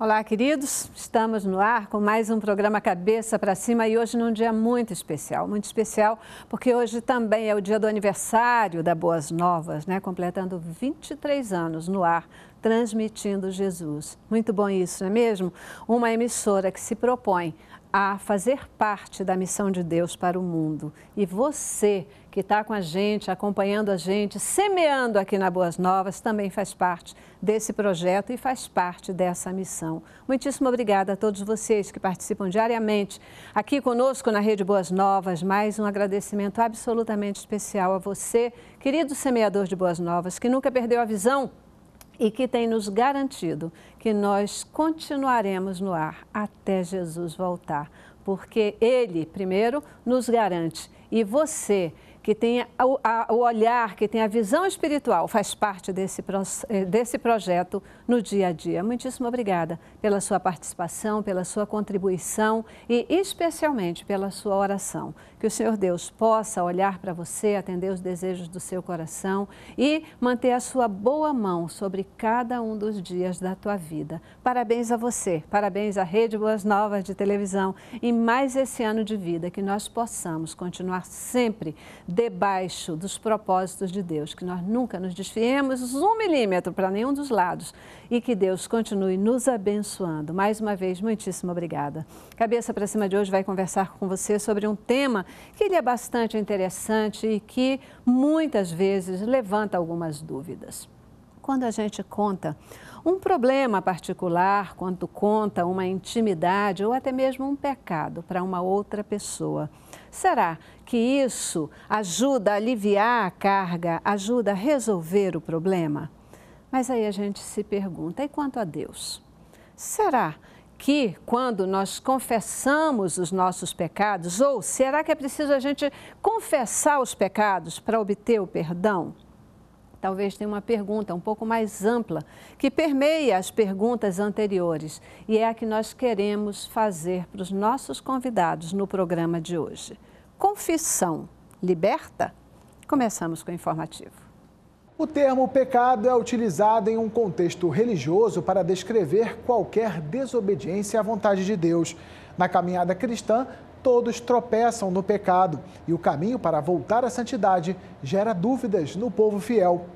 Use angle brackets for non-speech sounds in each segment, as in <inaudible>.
Olá, queridos. Estamos no ar com mais um programa Cabeça para Cima e hoje num dia muito especial, muito especial, porque hoje também é o dia do aniversário da Boas Novas, né? Completando 23 anos no ar, transmitindo Jesus. Muito bom isso, não é mesmo? Uma emissora que se propõe a fazer parte da missão de Deus para o mundo. E você que está com a gente, acompanhando a gente, semeando aqui na Boas Novas, também faz parte desse projeto e faz parte dessa missão. Muitíssimo obrigada a todos vocês que participam diariamente aqui conosco na Rede Boas Novas. Mais um agradecimento absolutamente especial a você, querido semeador de Boas Novas, que nunca perdeu a visão e que tem nos garantido que nós continuaremos no ar até Jesus voltar, porque Ele, primeiro, nos garante e você que tenha o, a, o olhar, que tenha a visão espiritual, faz parte desse, eh, desse projeto no dia a dia. Muitíssimo obrigada pela sua participação, pela sua contribuição e especialmente pela sua oração. Que o Senhor Deus possa olhar para você, atender os desejos do seu coração e manter a sua boa mão sobre cada um dos dias da tua vida. Parabéns a você, parabéns à Rede Boas Novas de Televisão e mais esse ano de vida que nós possamos continuar sempre debaixo dos propósitos de Deus, que nós nunca nos desfiemos um milímetro para nenhum dos lados, e que Deus continue nos abençoando. Mais uma vez, muitíssimo obrigada. Cabeça para cima de hoje vai conversar com você sobre um tema que ele é bastante interessante e que muitas vezes levanta algumas dúvidas. Quando a gente conta um problema particular, quando conta uma intimidade ou até mesmo um pecado para uma outra pessoa, será que isso ajuda a aliviar a carga, ajuda a resolver o problema? Mas aí a gente se pergunta: e quanto a Deus? Será que quando nós confessamos os nossos pecados, ou será que é preciso a gente confessar os pecados para obter o perdão? Talvez tenha uma pergunta um pouco mais ampla que permeia as perguntas anteriores e é a que nós queremos fazer para os nossos convidados no programa de hoje. Confissão liberta? Começamos com o informativo. O termo pecado é utilizado em um contexto religioso para descrever qualquer desobediência à vontade de Deus. Na caminhada cristã, todos tropeçam no pecado e o caminho para voltar à santidade gera dúvidas no povo fiel.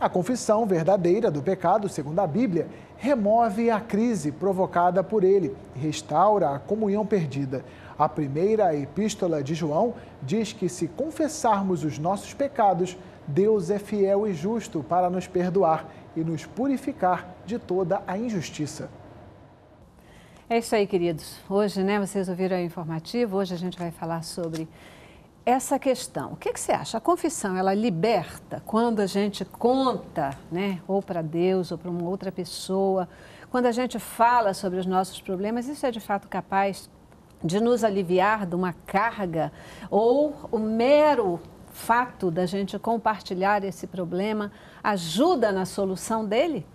A confissão verdadeira do pecado, segundo a Bíblia, remove a crise provocada por ele e restaura a comunhão perdida. A primeira epístola de João diz que se confessarmos os nossos pecados, Deus é fiel e justo para nos perdoar e nos purificar de toda a injustiça. É isso aí, queridos. Hoje, né, vocês ouviram o informativo, hoje a gente vai falar sobre essa questão. O que, que você acha? A confissão, ela liberta quando a gente conta, né, ou para Deus ou para uma outra pessoa, quando a gente fala sobre os nossos problemas, isso é de fato capaz de nos aliviar de uma carga ou o mero fato da gente compartilhar esse problema ajuda na solução dele?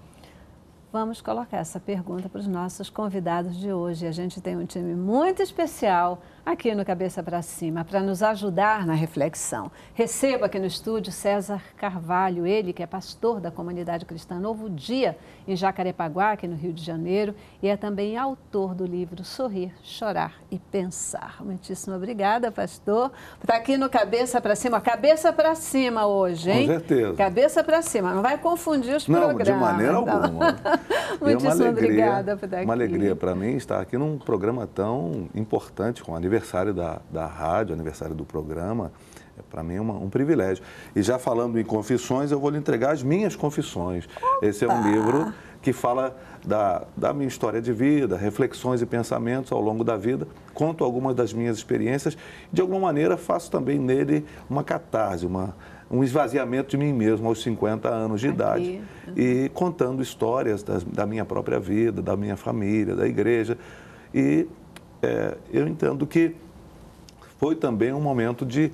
Vamos colocar essa pergunta para os nossos convidados de hoje. A gente tem um time muito especial aqui no Cabeça para Cima, para nos ajudar na reflexão. Recebo aqui no estúdio César Carvalho, ele que é pastor da comunidade cristã Novo Dia, em Jacarepaguá, aqui no Rio de Janeiro, e é também autor do livro Sorrir, Chorar e Pensar. Muitíssimo obrigada, pastor, por tá estar aqui no Cabeça para Cima. Cabeça para Cima hoje, hein? Com certeza. Cabeça para Cima, não vai confundir os não, programas. Não, de maneira não. alguma. <laughs> É Muitíssimo é alegria, obrigada por estar aqui. Uma alegria para mim estar aqui num programa tão importante, com aniversário aniversário da, da rádio, aniversário do programa, é, para mim é uma, um privilégio. E já falando em confissões, eu vou lhe entregar as minhas confissões. Opa! Esse é um livro que fala da, da minha história de vida, reflexões e pensamentos ao longo da vida, conto algumas das minhas experiências. De alguma maneira, faço também nele uma catarse, uma, um esvaziamento de mim mesmo aos 50 anos de Aqui. idade. Uhum. E contando histórias das, da minha própria vida, da minha família, da igreja. E é, eu entendo que foi também um momento de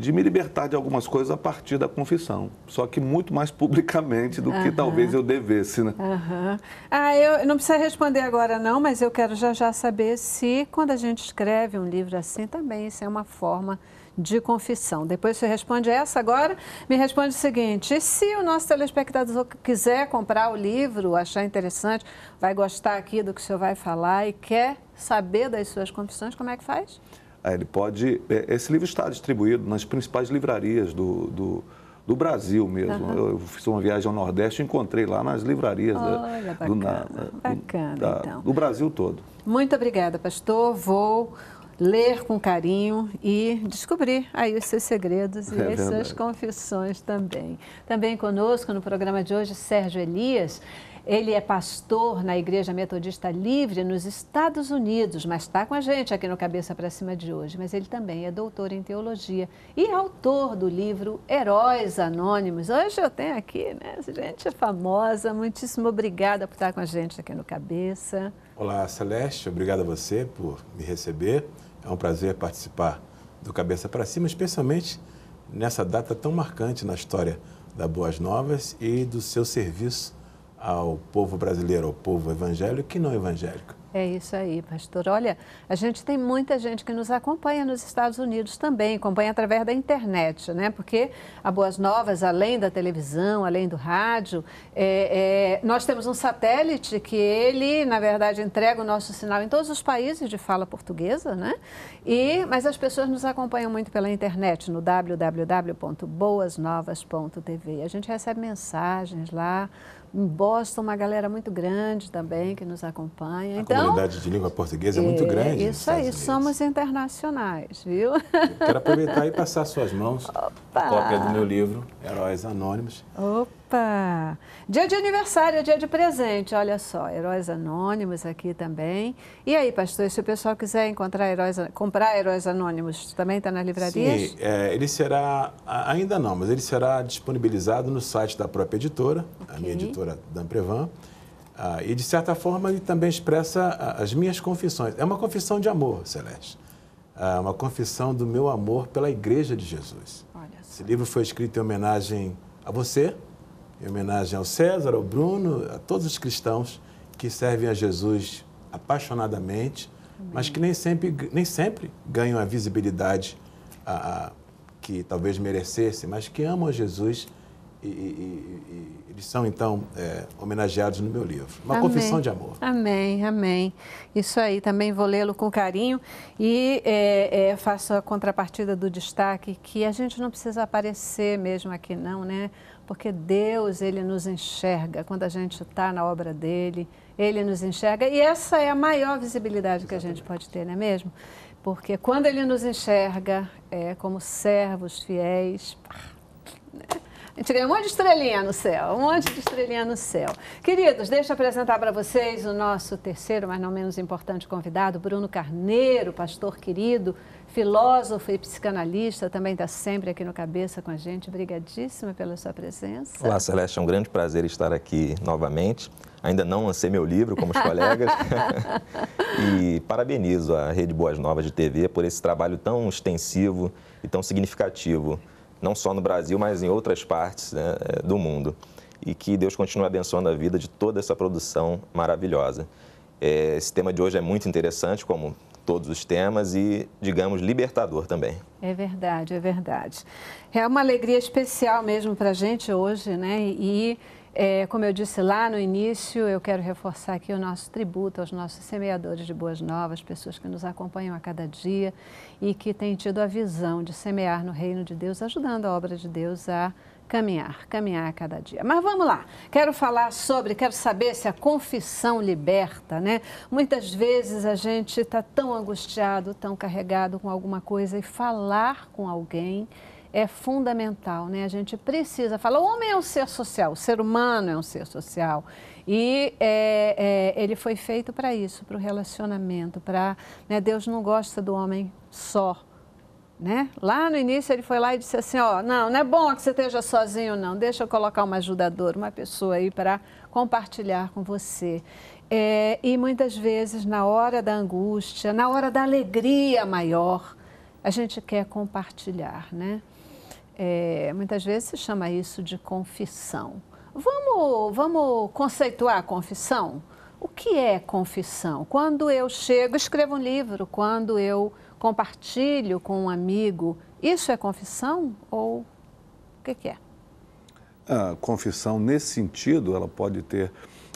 de me libertar de algumas coisas a partir da confissão, só que muito mais publicamente do que uhum. talvez eu devesse, né? Uhum. Ah, eu não precisa responder agora não, mas eu quero já já saber se quando a gente escreve um livro assim também isso é uma forma de confissão. Depois você responde essa agora, me responde o seguinte: e se o nosso telespectador quiser comprar o livro, achar interessante, vai gostar aqui do que o senhor vai falar e quer saber das suas confissões, como é que faz? É, ele pode. É, esse livro está distribuído nas principais livrarias do, do, do Brasil mesmo. Uhum. Eu fiz uma viagem ao Nordeste e encontrei lá nas livrarias né, Olha, da, do, na, bacana, da, então. do Brasil todo. Muito obrigada, pastor. Vou ler com carinho e descobrir aí os seus segredos e é as suas confissões também. Também conosco no programa de hoje, Sérgio Elias. Ele é pastor na Igreja Metodista Livre nos Estados Unidos, mas está com a gente aqui no Cabeça para Cima de hoje. Mas ele também é doutor em teologia e autor do livro Heróis Anônimos. Hoje eu tenho aqui, né, gente famosa. Muitíssimo obrigada por estar com a gente aqui no Cabeça. Olá, Celeste. Obrigado a você por me receber. É um prazer participar do Cabeça para Cima, especialmente nessa data tão marcante na história da Boas Novas e do seu serviço ao povo brasileiro, ao povo evangélico que não evangélico. É isso aí, pastor. Olha, a gente tem muita gente que nos acompanha nos Estados Unidos também, acompanha através da internet, né? Porque a Boas Novas, além da televisão, além do rádio, é, é, nós temos um satélite que ele, na verdade, entrega o nosso sinal em todos os países de fala portuguesa, né? E, mas as pessoas nos acompanham muito pela internet, no www.boasnovas.tv. A gente recebe mensagens lá em Boston, uma galera muito grande também que nos acompanha. A então, comunidade de língua portuguesa é, é muito grande. Isso aí, somos internacionais, viu? Eu quero aproveitar e passar suas mãos <laughs> Opa. cópia do meu livro, Heróis Anônimos. Opa! Opa! Dia de aniversário, é dia de presente, olha só, Heróis Anônimos aqui também. E aí, pastor, se o pessoal quiser encontrar heróis, comprar Heróis Anônimos, também está na livraria? Sim, é, ele será, ainda não, mas ele será disponibilizado no site da própria editora, okay. a minha editora Dan Prevan. Ah, e, de certa forma, ele também expressa as minhas confissões. É uma confissão de amor, Celeste. É uma confissão do meu amor pela Igreja de Jesus. Esse livro foi escrito em homenagem a você, em homenagem ao César, ao Bruno, a todos os cristãos que servem a Jesus apaixonadamente, Amém. mas que nem sempre, nem sempre ganham a visibilidade a, a, que talvez merecesse, mas que amam Jesus e, e, e, eles são então é, homenageados no meu livro. Uma amém. confissão de amor. Amém, amém. Isso aí, também vou lê-lo com carinho e é, é, faço a contrapartida do destaque que a gente não precisa aparecer mesmo aqui não, né? porque Deus, Ele nos enxerga quando a gente está na obra dEle, Ele nos enxerga e essa é a maior visibilidade Exatamente. que a gente pode ter, não é mesmo? Porque quando Ele nos enxerga é, como servos fiéis, né? a gente ganha um monte de estrelinha no céu, um monte de estrelinha no céu. Queridos, deixa eu apresentar para vocês o nosso terceiro, mas não menos importante convidado, Bruno Carneiro, pastor querido, filósofo e psicanalista, também está sempre aqui no Cabeça com a gente. Obrigadíssima pela sua presença. Olá, Celeste, é um grande prazer estar aqui novamente. Ainda não lancei meu livro, como os colegas. <laughs> e parabenizo a Rede Boas Novas de TV por esse trabalho tão extensivo e tão significativo, não só no Brasil, mas em outras partes né, eh, do mundo. E que Deus continue abençoando a vida de toda essa produção maravilhosa. Eh, esse tema de hoje é muito interessante, como todos os temas e, digamos, libertador também. É verdade, é verdade. É uma alegria especial mesmo para a gente hoje, né? E, é, como eu disse lá no início, eu quero reforçar aqui o nosso tributo aos nossos semeadores de boas novas, pessoas que nos acompanham a cada dia e que têm tido a visão de semear no reino de Deus, ajudando a obra de Deus a caminhar, caminhar a cada dia. Mas vamos lá, quero falar sobre, quero saber se a confissão liberta, né? Muitas vezes a gente está tão angustiado, tão carregado com alguma coisa e falar com alguém é fundamental, né? A gente precisa falar. O homem é um ser social, o ser humano é um ser social. E é, é, ele foi feito para isso, para o relacionamento, para... Né? Deus não gosta do homem só, né? Lá no início ele foi lá e disse assim, ó, não, não é bom que você esteja sozinho não, deixa eu colocar uma ajudadora, uma pessoa aí para compartilhar com você. É, e muitas vezes na hora da angústia, na hora da alegria maior, a gente quer compartilhar, né? É, muitas vezes se chama isso de confissão. Vamos, vamos conceituar a confissão? O que é confissão? Quando eu chego, escrevo um livro, quando eu compartilho com um amigo, isso é confissão ou o que, que é? A confissão, nesse sentido, ela pode ter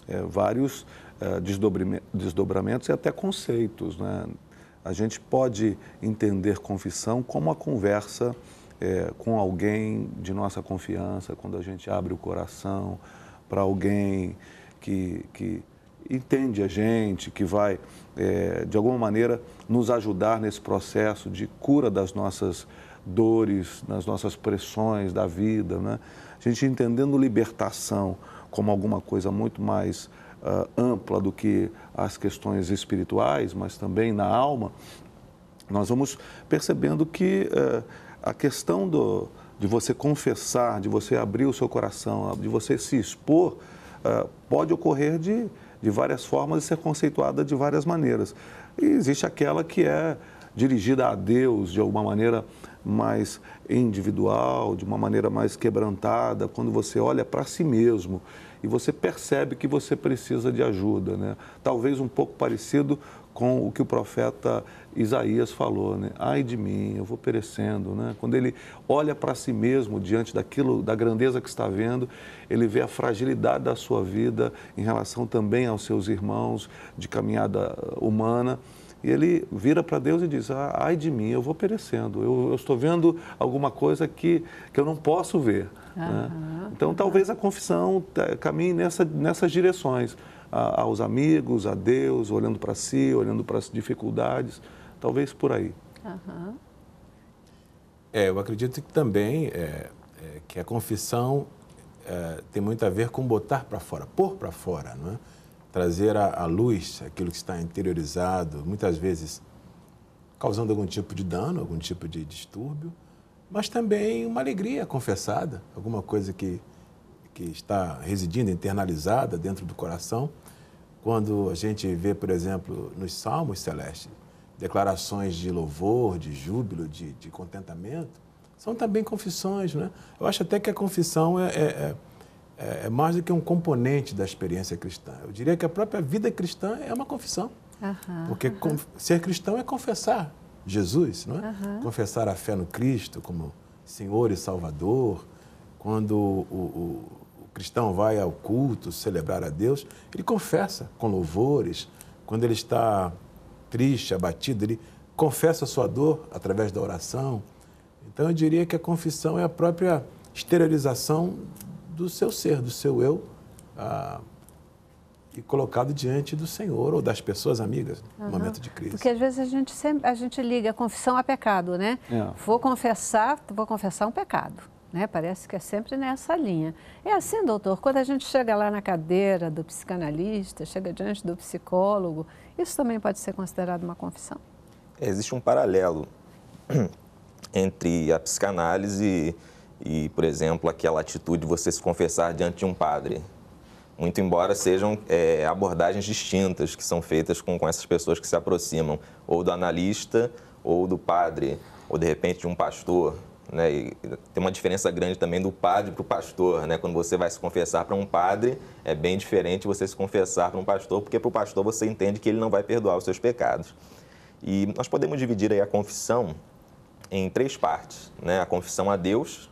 é, vários é, desdobramentos e até conceitos. Né? A gente pode entender confissão como a conversa é, com alguém de nossa confiança, quando a gente abre o coração para alguém que, que entende a gente, que vai, é, de alguma maneira, nos ajudar nesse processo de cura das nossas dores, das nossas pressões da vida. Né? A gente entendendo libertação como alguma coisa muito mais uh, ampla do que as questões espirituais, mas também na alma, nós vamos percebendo que uh, a questão do, de você confessar, de você abrir o seu coração, de você se expor, uh, pode ocorrer de de várias formas e ser conceituada de várias maneiras. E existe aquela que é dirigida a Deus de alguma maneira mais individual, de uma maneira mais quebrantada, quando você olha para si mesmo e você percebe que você precisa de ajuda, né? Talvez um pouco parecido com o que o profeta Isaías falou, né? Ai de mim, eu vou perecendo, né? Quando ele olha para si mesmo diante daquilo, da grandeza que está vendo, ele vê a fragilidade da sua vida em relação também aos seus irmãos de caminhada humana. E ele vira para Deus e diz: ah, Ai de mim, eu vou perecendo. Eu, eu, estou vendo alguma coisa que, que eu não posso ver. Uhum, né? Então, uhum. talvez a confissão caminhe nessa, nessas direções, a, aos amigos, a Deus, olhando para si, olhando para as dificuldades. Talvez por aí. Uhum. É, eu acredito que também é, é, que a confissão é, tem muito a ver com botar para fora, pôr para fora, não é? trazer à luz aquilo que está interiorizado, muitas vezes causando algum tipo de dano, algum tipo de distúrbio, mas também uma alegria confessada, alguma coisa que, que está residindo, internalizada dentro do coração. Quando a gente vê, por exemplo, nos Salmos Celestes, declarações de louvor, de júbilo, de, de contentamento, são também confissões. Né? Eu acho até que a confissão é, é, é, é, é mais do que um componente da experiência cristã. Eu diria que a própria vida cristã é uma confissão. Uhum, porque uhum. ser cristão é confessar Jesus, não é? Uhum. Confessar a fé no Cristo como Senhor e Salvador. Quando o, o, o cristão vai ao culto celebrar a Deus, ele confessa com louvores. Quando ele está triste, abatido, ele confessa a sua dor através da oração. Então eu diria que a confissão é a própria exteriorização do seu ser, do seu eu, ah, e colocado diante do Senhor ou das pessoas amigas no momento de crise. Porque às vezes a gente, sempre, a gente liga a confissão a pecado, né? É. Vou confessar, vou confessar um pecado. Né? Parece que é sempre nessa linha. É assim, doutor, quando a gente chega lá na cadeira do psicanalista, chega diante do psicólogo isso também pode ser considerado uma confissão? Existe um paralelo <clears throat> entre a psicanálise e, por exemplo, aquela atitude de você se confessar diante de um padre. Muito embora sejam é, abordagens distintas que são feitas com, com essas pessoas que se aproximam, ou do analista, ou do padre, ou de repente de um pastor. Né? E tem uma diferença grande também do padre para o pastor. Né? Quando você vai se confessar para um padre, é bem diferente você se confessar para um pastor, porque para o pastor você entende que ele não vai perdoar os seus pecados. E nós podemos dividir aí a confissão em três partes: né? a confissão a Deus,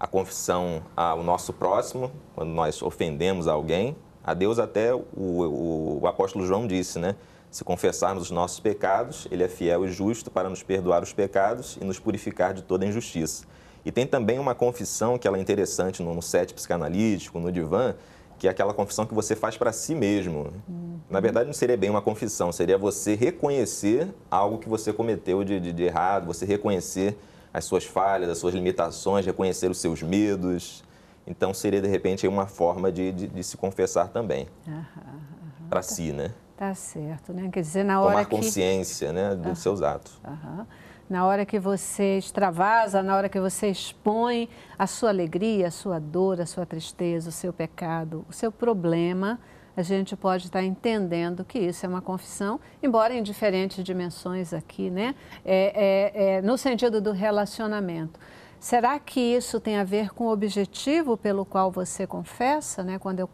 a confissão ao nosso próximo, quando nós ofendemos alguém. A Deus, até o, o, o apóstolo João disse, né? Se confessarmos os nossos pecados, ele é fiel e justo para nos perdoar os pecados e nos purificar de toda injustiça. E tem também uma confissão que ela é interessante no set psicanalítico, no divã, que é aquela confissão que você faz para si mesmo. Uhum. Na verdade, não seria bem uma confissão, seria você reconhecer algo que você cometeu de, de, de errado, você reconhecer as suas falhas, as suas limitações, reconhecer os seus medos. Então, seria, de repente, uma forma de, de se confessar também. Uhum. Uhum. Para si, né? Tá certo, né? Quer dizer, na hora que... consciência, né, dos seus atos. Aham. Na hora que você extravasa, na hora que você expõe a sua alegria, a sua dor, a sua tristeza, o seu pecado, o seu problema, a gente pode estar entendendo que isso é uma confissão, embora em diferentes dimensões aqui, né? É, é, é, no sentido do relacionamento. Será que isso tem a ver com o objetivo pelo qual você confessa, né? Quando eu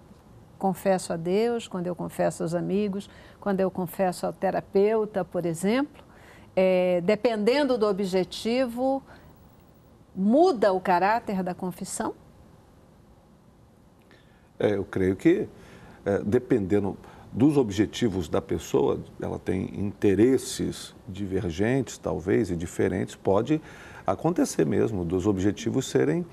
confesso a Deus, quando eu confesso aos amigos, quando eu confesso ao terapeuta, por exemplo, é, dependendo do objetivo, muda o caráter da confissão? É, eu creio que, é, dependendo dos objetivos da pessoa, ela tem interesses divergentes, talvez, e diferentes, pode acontecer mesmo, dos objetivos serem,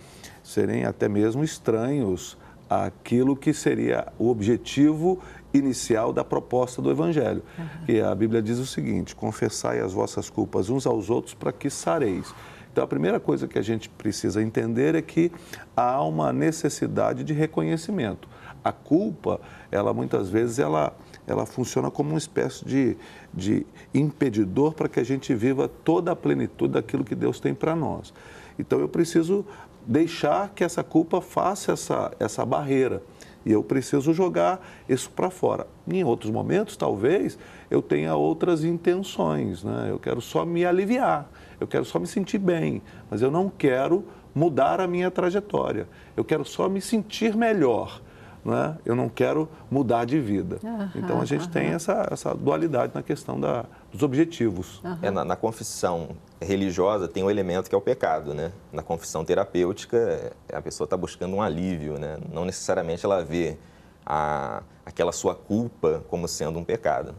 serem até mesmo estranhos aquilo que seria o objetivo inicial da proposta do Evangelho. Uhum. E a Bíblia diz o seguinte: confessai as vossas culpas uns aos outros para que sareis. Então, a primeira coisa que a gente precisa entender é que há uma necessidade de reconhecimento. A culpa, ela muitas vezes, ela, ela funciona como uma espécie de, de impedidor para que a gente viva toda a plenitude daquilo que Deus tem para nós. Então, eu preciso deixar que essa culpa faça essa, essa barreira. E eu preciso jogar isso para fora. Em outros momentos, talvez, eu tenha outras intenções. Né? Eu quero só me aliviar, eu quero só me sentir bem, mas eu não quero mudar a minha trajetória. Eu quero só me sentir melhor. Né? Eu não quero mudar de vida. então a gente tem essa, essa dualidade na questão da, dos objetivos. É, na, na confissão religiosa tem um elemento que é o pecado, né? Na confissão terapêutica, é, a pessoa está buscando um alívio, né? Não necessariamente ela vê a, aquela sua culpa como sendo um pecado.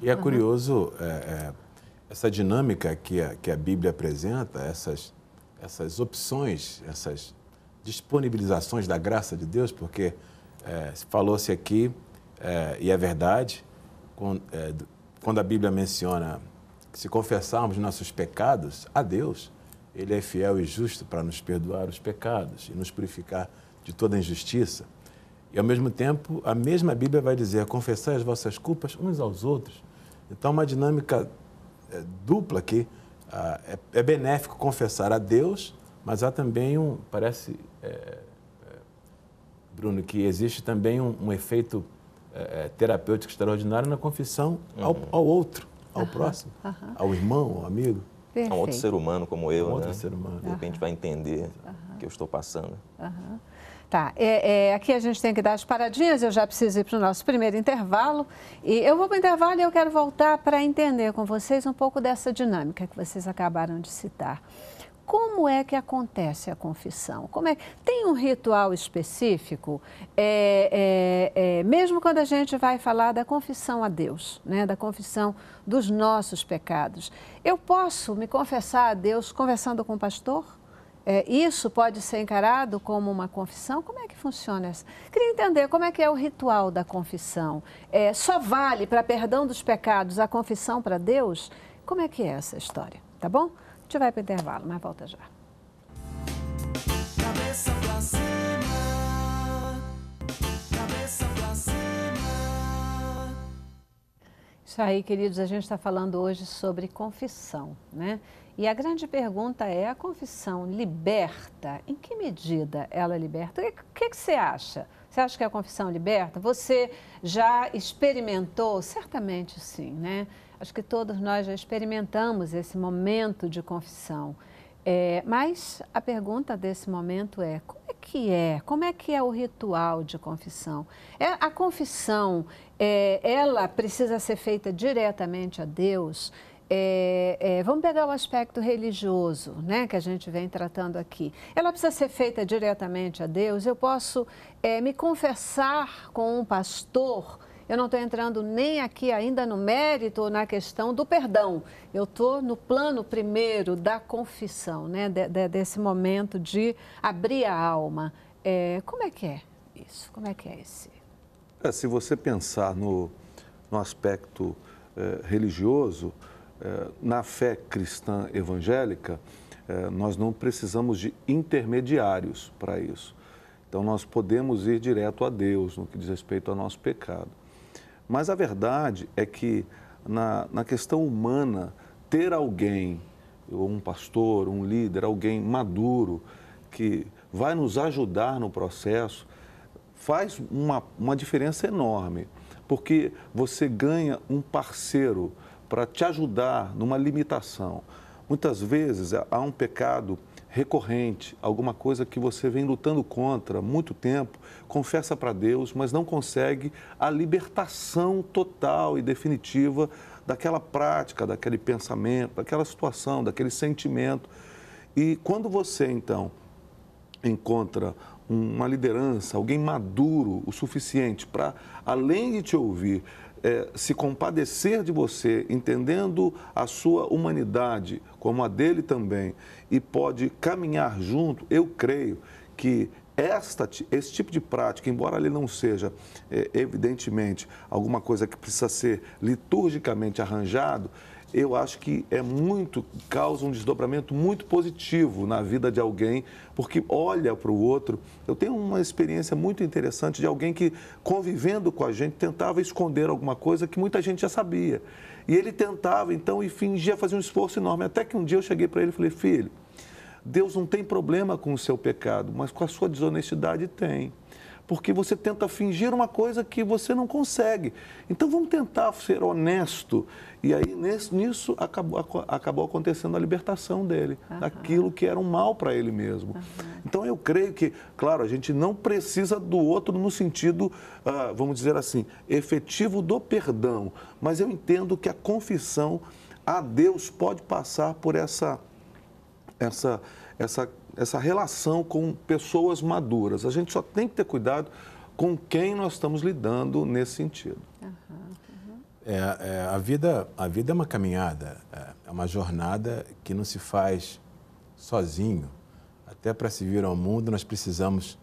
e é curioso é, é, essa dinâmica que a, que a Bíblia apresenta, essas, essas opções, essas disponibilizações da graça de Deus, porque é, falou-se aqui, é, e é verdade, quando, é, quando a Bíblia menciona se confessarmos nossos pecados a Deus, Ele é fiel e justo para nos perdoar os pecados e nos purificar de toda injustiça. E ao mesmo tempo, a mesma Bíblia vai dizer: confessai as vossas culpas uns aos outros. Então, uma dinâmica eh, dupla aqui. Ah, é, é benéfico confessar a Deus, mas há também um. Parece, é, Bruno, que existe também um, um efeito é, terapêutico extraordinário na confissão ao, uhum. ao outro ao próximo, ao irmão, ao amigo. Perfeito. A é um outro ser humano como eu, um outro né? ser humano. De repente vai entender o que eu estou passando. Tá, é, é, aqui a gente tem que dar as paradinhas, eu já preciso ir para o nosso primeiro intervalo. E eu vou para o intervalo e eu quero voltar para entender com vocês um pouco dessa dinâmica que vocês acabaram de citar. Como é que acontece a confissão? Como é? Tem um ritual específico, é, é, é, mesmo quando a gente vai falar da confissão a Deus, né, da confissão dos nossos pecados. Eu posso me confessar a Deus conversando com o pastor? É, isso pode ser encarado como uma confissão? Como é que funciona essa? Queria entender como é que é o ritual da confissão. É, só vale para perdão dos pecados a confissão para Deus? Como é que é essa história? Tá bom? gente vai para o intervalo, mas volta já. Cabeça pra cima, cabeça cima. Isso aí, queridos, a gente está falando hoje sobre confissão, né? E a grande pergunta é: a confissão liberta? Em que medida ela é liberta? O que, que, você acha? Você acha que é a confissão liberta? Você já experimentou? Certamente sim, né? Acho que todos nós já experimentamos esse momento de confissão. É, mas a pergunta desse momento é: como é que é? Como é que é o ritual de confissão? É, a confissão, é, ela precisa ser feita diretamente a Deus? É, é, vamos pegar o aspecto religioso, né, que a gente vem tratando aqui. Ela precisa ser feita diretamente a Deus. Eu posso é, me confessar com um pastor eu não estou entrando nem aqui ainda no mérito ou na questão do perdão. Eu estou no plano primeiro da confissão, né? De, de, desse momento de abrir a alma. É, como é que é isso? Como é que é esse? É, se você pensar no, no aspecto é, religioso, é, na fé cristã evangélica, é, nós não precisamos de intermediários para isso. Então, nós podemos ir direto a Deus no que diz respeito ao nosso pecado. Mas a verdade é que na, na questão humana, ter alguém, um pastor, um líder, alguém maduro, que vai nos ajudar no processo, faz uma, uma diferença enorme, porque você ganha um parceiro para te ajudar numa limitação. Muitas vezes há um pecado recorrente, alguma coisa que você vem lutando contra há muito tempo, confessa para Deus, mas não consegue a libertação total e definitiva daquela prática, daquele pensamento, daquela situação, daquele sentimento. E quando você então encontra uma liderança, alguém maduro o suficiente para, além de te ouvir, é, se compadecer de você, entendendo a sua humanidade como a dele também, e pode caminhar junto, eu creio que esta, esse tipo de prática, embora ele não seja, é, evidentemente, alguma coisa que precisa ser liturgicamente arranjado, eu acho que é muito, causa um desdobramento muito positivo na vida de alguém, porque olha para o outro. Eu tenho uma experiência muito interessante de alguém que, convivendo com a gente, tentava esconder alguma coisa que muita gente já sabia. E ele tentava, então, e fingia fazer um esforço enorme. Até que um dia eu cheguei para ele e falei, filho, Deus não tem problema com o seu pecado, mas com a sua desonestidade tem porque você tenta fingir uma coisa que você não consegue. Então vamos tentar ser honesto. E aí nesse, nisso acabou, acabou acontecendo a libertação dele, uhum. daquilo que era um mal para ele mesmo. Uhum. Então eu creio que, claro, a gente não precisa do outro no sentido, uh, vamos dizer assim, efetivo do perdão, mas eu entendo que a confissão a Deus pode passar por essa essa essa essa relação com pessoas maduras. A gente só tem que ter cuidado com quem nós estamos lidando nesse sentido. Uhum, É, é, a, vida, a vida é uma caminhada, é, é uma jornada que não se faz sozinho. Até para se vir ao mundo, nós precisamos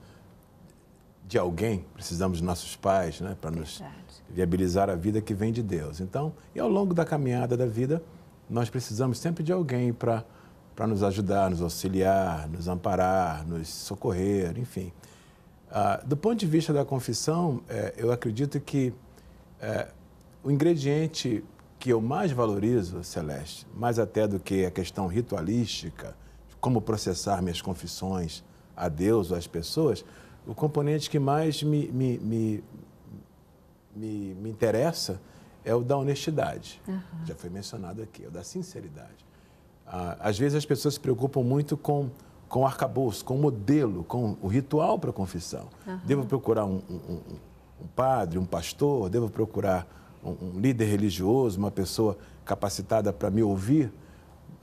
de alguém, precisamos de nossos pais, né, para nos viabilizar a vida que vem de Deus. Então, e ao longo da caminhada da vida, nós precisamos sempre de alguém para para nos ajudar, nos auxiliar, nos amparar, nos socorrer, enfim. Ah, do ponto de vista da confissão, é, eu acredito que é, o ingrediente que eu mais valorizo, Celeste, mais até do que a questão ritualística, como processar minhas confissões a Deus ou às pessoas, o componente que mais me, me, me, me, me interessa é o da honestidade. Uhum. Já foi mencionado aqui, é o da sinceridade. Ah, às vezes as pessoas se preocupam muito com com o arcabouço, com o modelo, com o ritual para a confissão. Uhum. Devo procurar um, um, um, padre, um pastor, devo procurar um, um líder religioso, uma pessoa capacitada para me ouvir.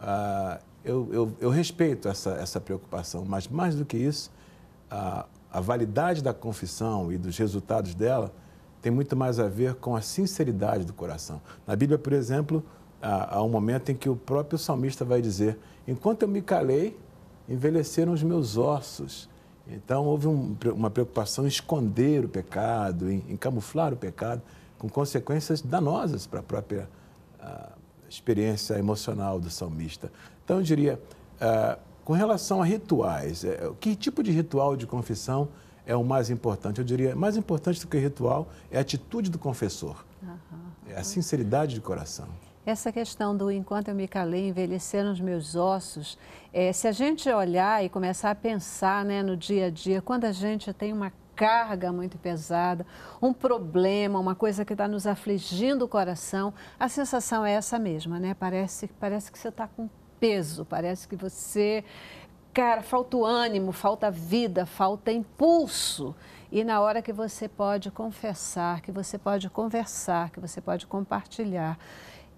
Ah, eu, eu, eu, respeito essa, essa preocupação, mas mais do que isso, a, a validade da confissão e dos resultados dela tem muito mais a ver com a sinceridade do coração. Na Bíblia, por exemplo, há, um momento em que o próprio salmista vai dizer: Enquanto eu me calei, envelheceram os meus ossos. Então houve um, uma preocupação em esconder o pecado, em, em, camuflar o pecado, com consequências danosas para a própria ah, experiência emocional do salmista. Então eu diria, ah, com relação a rituais, é, que tipo de ritual de confissão é o mais importante? Eu diria, mais importante do que ritual é a atitude do confessor, uhum. é a sinceridade de coração. Essa questão do enquanto eu me calei, envelheceram os meus ossos. É, se a gente olhar e começar a pensar né, no dia a dia, quando a gente tem uma carga muito pesada, um problema, uma coisa que está nos afligindo o coração, a sensação é essa mesma, né? Parece, parece que você está com peso, parece que você. Cara, falta o ânimo, falta vida, falta impulso. E na hora que você pode confessar, que você pode conversar, que você pode compartilhar,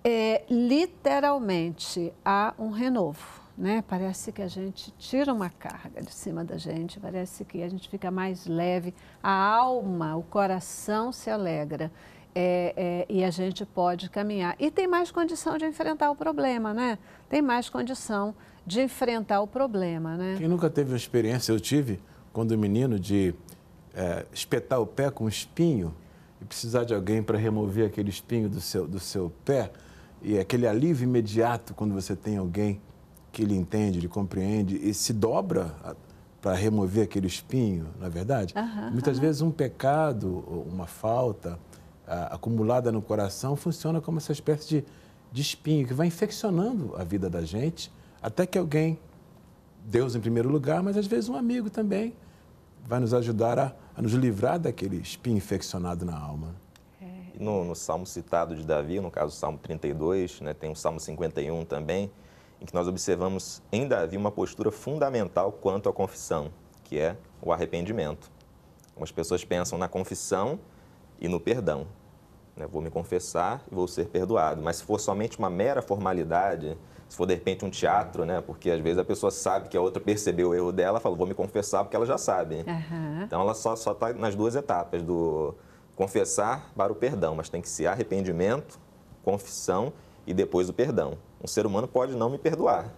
é, literalmente há um renovo. Né? Parece que a gente tira uma carga de cima da gente, parece que a gente fica mais leve, a alma, o coração se alegra é, é, e a gente pode caminhar. E tem mais condição de enfrentar o problema, né? Tem mais condição de enfrentar o problema, né? Quem nunca teve uma experiência, eu tive, quando menino, de é, espetar o pé com um espinho e precisar de alguém para remover aquele espinho do seu, do seu pé e é aquele alívio imediato quando você tem alguém que ele entende, ele compreende e se dobra para remover aquele espinho, na é verdade. Uhum, Muitas uhum. vezes um pecado, uma falta a, acumulada no coração funciona como essa espécie de, de espinho que vai infeccionando a vida da gente até que alguém, Deus em primeiro lugar, mas às vezes um amigo também, vai nos ajudar a, a nos livrar daquele espinho infeccionado na alma no, no, Salmo citado de Davi, no caso Salmo 32, né, tem o Salmo 51 também, em que nós observamos em Davi uma postura fundamental quanto à confissão, que é o arrependimento. As pessoas pensam na confissão e no perdão. Né? Vou me confessar e vou ser perdoado. Mas se for somente uma mera formalidade, se for de repente um teatro, né? Porque às vezes a pessoa sabe que a outra percebeu o erro dela, fala, vou me confessar porque ela já sabe. Uhum. Então ela só está nas duas etapas do Confessar para o perdão, mas tem que ser arrependimento, confissão e depois o perdão. Um ser humano pode não me perdoar.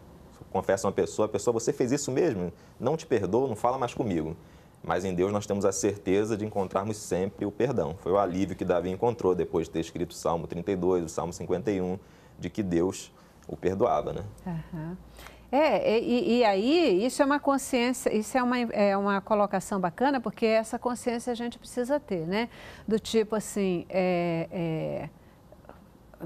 Confessa uma pessoa, a pessoa, você fez isso mesmo? Não te perdoa, não fala mais comigo. Mas em Deus nós temos a certeza de encontrarmos sempre o perdão. Foi o alívio que Davi encontrou depois de ter escrito o Salmo 32, o Salmo 51, de que Deus o perdoava, né? Uhum. É, e, e, aí isso é uma consciência, isso é uma, é uma colocação bacana, porque essa consciência a gente precisa ter, né? Do tipo assim, é, é,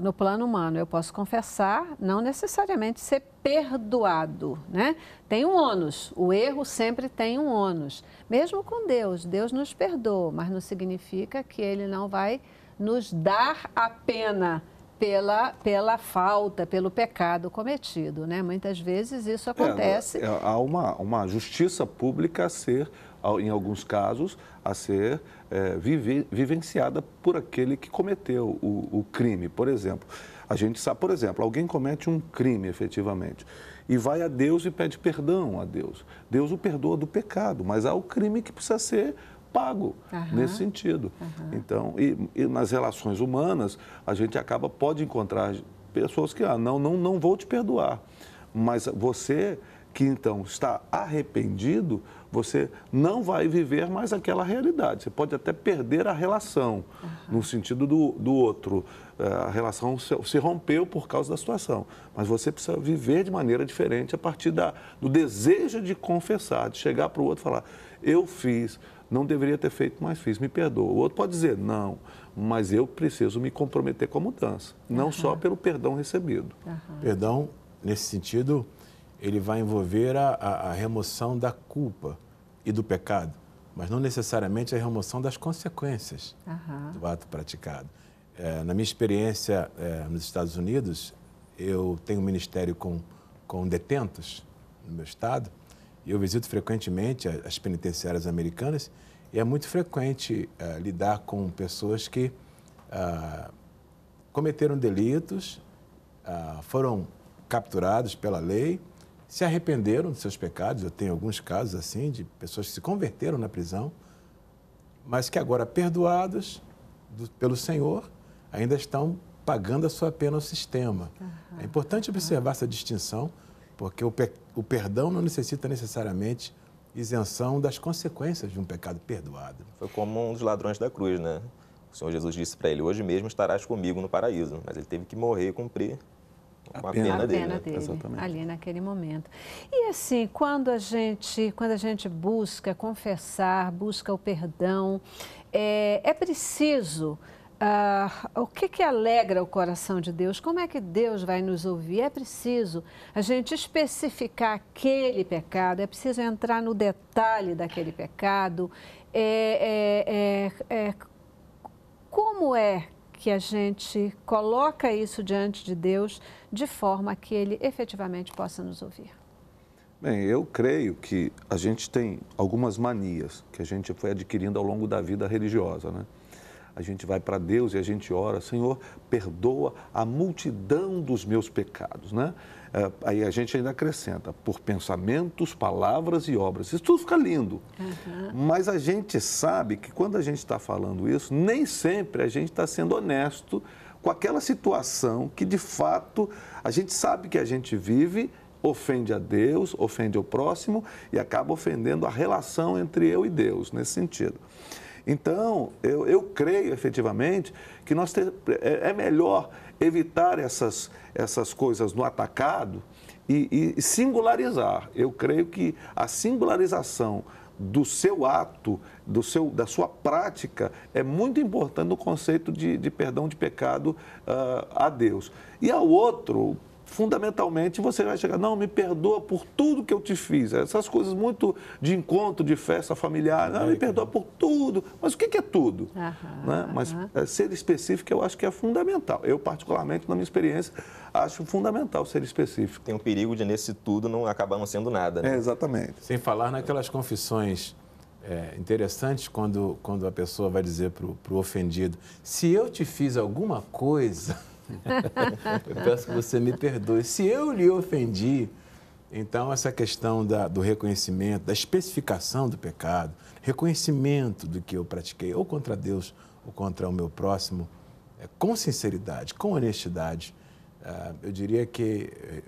no plano humano eu posso confessar, não necessariamente ser perdoado, né? Tem um ônus, o erro sempre tem um ônus. Mesmo com Deus, Deus nos perdoa, mas não significa que Ele não vai nos dar a pena pela, pela falta, pelo pecado cometido. Né? Muitas vezes isso é, acontece. É, há uma, uma justiça pública a ser, em alguns casos, a ser é, vive, vivenciada por aquele que cometeu o, o crime. Por exemplo, a gente sabe, por exemplo, alguém comete um crime efetivamente e vai a Deus e pede perdão a Deus. Deus o perdoa do pecado, mas há o crime que precisa ser pago uhum. nesse sentido. Uhum. Então, e, e, nas relações humanas, a gente acaba, pode encontrar pessoas que, ah, não, não, não vou te perdoar. Mas você que então está arrependido, você não vai viver mais aquela realidade. Você pode até perder a relação, uhum. no sentido do, do outro. É, a relação se rompeu por causa da situação. Mas você precisa viver de maneira diferente a partir da, do desejo de confessar, de chegar para o outro e falar: eu fiz não deveria ter feito, mais fiz, me perdoa. O outro pode dizer, não, mas eu preciso me comprometer com a mudança, não uhum. só pelo perdão recebido. Uhum. Perdão, nesse sentido, ele vai envolver a, a, a remoção da culpa e do pecado, mas não necessariamente a remoção das consequências uhum. do ato praticado. É, na minha experiência é, nos Estados Unidos, eu tenho um ministério com, com detentos no meu estado, eu visito frequentemente as penitenciárias americanas e é muito frequente uh, lidar com pessoas que uh, cometeram delitos, uh, foram capturados pela lei, se arrependeram dos seus pecados. Eu tenho alguns casos assim de pessoas que se converteram na prisão, mas que agora perdoados do, pelo Senhor ainda estão pagando a sua pena ao sistema. Uhum. É importante observar essa distinção porque o, pe o perdão não necessita necessariamente isenção das consequências de um pecado perdoado. Foi como um dos ladrões da cruz, né? O Senhor Jesus disse para ele: Hoje mesmo estarás comigo no paraíso. Mas ele teve que morrer e cumprir a, a pena, pena, dele, né? dele Exatamente. ali naquele momento. E assim, quando a gente, quando a gente busca confessar, busca o perdão, é, é preciso ah, o que, que alegra o coração de Deus? Como é que Deus vai nos ouvir? É preciso a gente especificar aquele pecado, é preciso entrar no detalhe daquele pecado. É, é, é, é, como é que a gente coloca isso diante de Deus de forma que Ele efetivamente possa nos ouvir? Bem, eu creio que a gente tem algumas manias que a gente foi adquirindo ao longo da vida religiosa, né? a gente vai para Deus e a gente ora, Senhor, perdoa a multidão dos meus pecados, né? É, aí a gente ainda acrescenta, por pensamentos, palavras e obras. Isso tudo fica lindo. Uhum. Mas a gente sabe que quando a gente está falando isso, nem sempre a gente está sendo honesto com aquela situação que de fato a gente sabe que a gente vive ofende a Deus, ofende o próximo e acaba ofendendo a relação entre eu e Deus, nesse sentido. Então, eu, eu creio efetivamente que nós ter, é, é, melhor evitar essas, essas coisas no atacado e, e singularizar. Eu creio que a singularização do seu ato, do seu, da sua prática, é muito importante no conceito de, de perdão de pecado uh, a Deus. E ao outro, fundamentalmente você vai chegar, não, me perdoa por tudo que eu te fiz. Essas coisas muito de encontro, de festa familiar, não, me perdoa por tudo. Mas o que é tudo? Aham, né? Mas aham. Eh, ser específico eu acho que é fundamental. Eu, particularmente, na minha experiência, acho fundamental ser específico. Tem um perigo de nesse tudo não acabar não sendo nada, né? É, exatamente. Sem falar naquelas confissões é quando, quando a pessoa vai dizer para o ofendido: se eu te fiz alguma coisa eu peço que você me perdoe. Se eu lhe ofendi, então essa questão da, do reconhecimento, da especificação do pecado, reconhecimento do que eu pratiquei, ou contra Deus, ou contra o meu próximo, é, com sinceridade, com honestidade, ah, eu diria que, eh,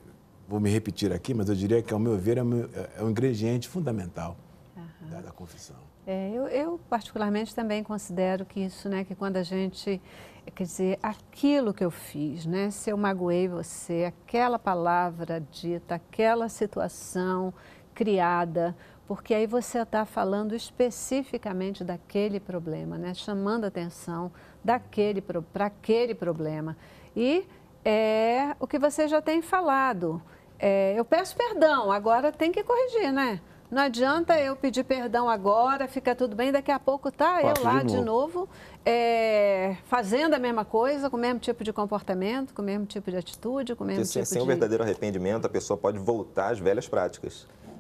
vou me repetir aqui, mas eu diria que, ao meu ver, é, um, é, é um ingrediente fundamental uhum. da, da confissão. É, eu, eu, particularmente também considero que isso, né, que quando a gente quer dizer, aquilo que eu fiz, né? Se eu magoei você, aquela palavra dita, aquela situação criada, porque aí você está falando especificamente daquele problema, né? Chamando atenção daquele para aquele problema. E é o que você já tem falado. É, eu peço perdão, agora tem que corrigir, né? Não adianta eu pedir perdão agora, fica tudo bem, daqui a pouco tá Passa eu lá de novo, de novo é, fazendo a mesma coisa, com o mesmo tipo de comportamento, com o mesmo tipo de atitude, com o mesmo Porque, tipo sem, é sem de... um verdadeiro arrependimento, a pessoa pode voltar às velhas práticas. Uhum.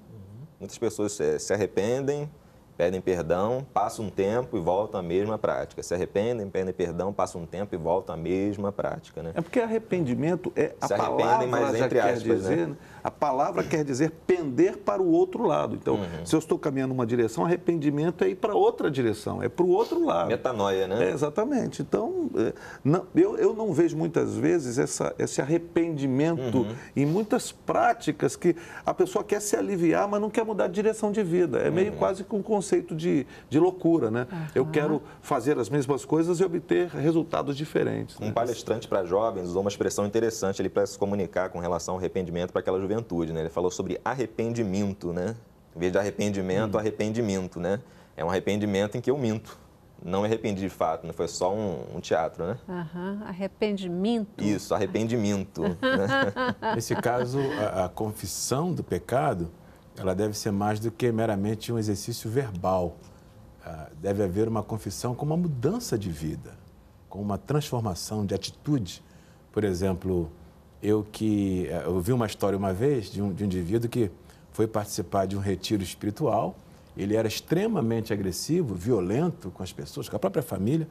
Muitas pessoas é, se arrependem, pedem perdão, passam um tempo e voltam à mesma prática. Se arrependem, pedem perdão, passam um tempo e voltam à mesma prática, né? É porque arrependimento é a se palavra mas entre aspas, quer né? dizer, né? A palavra quer dizer pender para o outro lado. Então, uhum. se eu estou caminhando uma direção, arrependimento é ir para outra direção, é para o outro lado. Metanoia, né? É, exatamente. Então, é, não, eu, eu não vejo muitas vezes essa, esse arrependimento uhum. em muitas práticas que a pessoa quer se aliviar, mas não quer mudar de direção de vida. É meio uhum. quase que um conceito de, de loucura, né? Eu quero fazer as mesmas coisas e obter resultados diferentes. Um né? palestrante para jovens usou uma expressão interessante ali para se comunicar com relação ao arrependimento para aquela juventude juventude, né? Ele falou sobre arrependimento, né? Em vez de arrependimento, hum. arrependimento, né? É um arrependimento em que eu minto. Não me arrependi de fato, não né? foi só um, um teatro, né? Uhum. Arrependimento. Isso, arrependimento. né? <laughs> Nesse caso, a, a confissão do pecado, ela deve ser mais do que meramente um exercício verbal. Ah, deve haver uma confissão com uma mudança de vida, com uma transformação de atitude. Por exemplo, eu que é, eu vi uma história uma vez de um, de um indivíduo que foi participar de um retiro espiritual. Ele era extremamente agressivo, violento com as pessoas, com a própria família.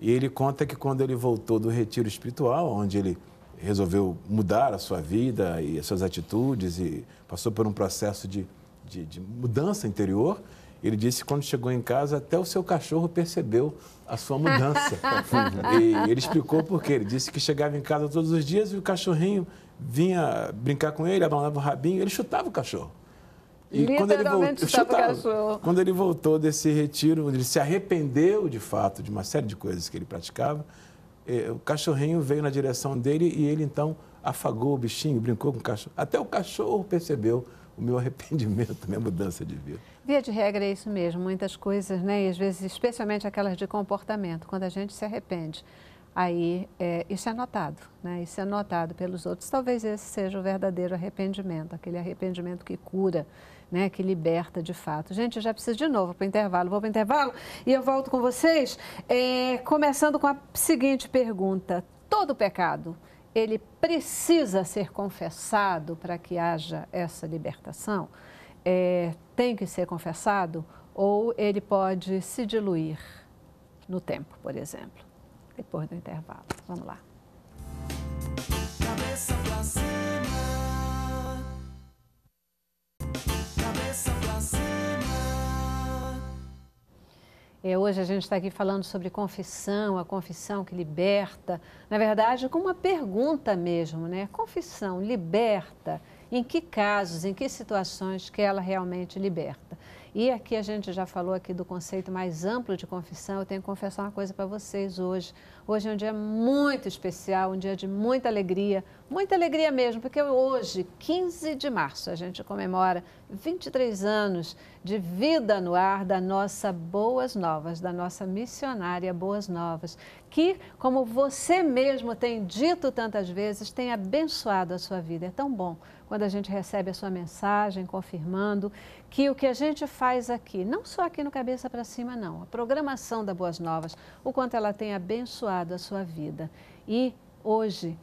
E ele conta que quando ele voltou do retiro espiritual, onde ele resolveu mudar a sua vida e as suas atitudes e passou por um processo de, de, de mudança interior, ele disse que quando chegou em casa, até o seu cachorro percebeu a sua mudança. <laughs> e ele explicou por quê. Ele disse que chegava em casa todos os dias e o cachorrinho vinha brincar com ele, abanava o rabinho, ele chutava o cachorro. E quando ele, voltou, chutava, quando ele voltou desse retiro, ele se arrependeu de fato de uma série de coisas que ele praticava, o cachorrinho veio na direção dele e ele então afagou o bichinho, brincou com o cachorro. Até o cachorro percebeu o meu <laughs> arrependimento, a minha mudança de vida. Via de regra é isso mesmo, muitas coisas, né? E às vezes, especialmente aquelas de comportamento, quando a gente se arrepende, aí é, isso é notado, né? Isso é notado pelos outros. Talvez esse seja o verdadeiro arrependimento, aquele arrependimento que cura, né? Que liberta de fato. Gente, eu já preciso de novo para o intervalo. Vou para o intervalo e eu volto com vocês, é, começando com a seguinte pergunta: todo pecado ele precisa ser confessado para que haja essa libertação? é, tem que ser confessado ou ele pode se diluir no tempo, por exemplo, depois do intervalo. Vamos lá. Cabeça pra cima. Cabeça pra cima. É, hoje a gente está aqui falando sobre confissão, a confissão que liberta. Na verdade, com uma pergunta mesmo, né? Confissão liberta? em que casos, em que situações que ela realmente liberta. E aqui a gente já falou aqui do conceito mais amplo de confissão. Eu tenho que confessar uma coisa para vocês hoje. Hoje é um dia muito especial, um dia de muita alegria, muita alegria mesmo, porque hoje, 15 de março, a gente comemora 23 anos de vida no ar da nossa Boas Novas, da nossa missionária Boas Novas, que, como você mesmo tem dito tantas vezes, tem abençoado a sua vida. É tão bom quando a gente recebe a sua mensagem confirmando que o que a gente faz aqui, não só aqui no Cabeça para Cima, não, a programação da Boas Novas, o quanto ela tem abençoado a sua vida. E hoje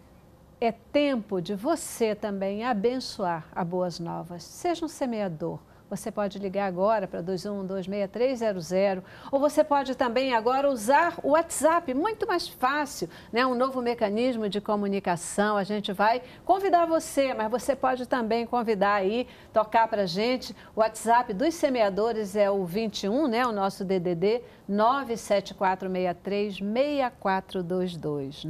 é tempo de você também abençoar a Boas Novas. Seja um semeador você pode ligar agora para 2126300 ou você pode também agora usar o WhatsApp, muito mais fácil, né? Um novo mecanismo de comunicação. A gente vai convidar você, mas você pode também convidar aí, tocar para gente. O WhatsApp dos semeadores é o 21, né? O nosso DDD 974636422.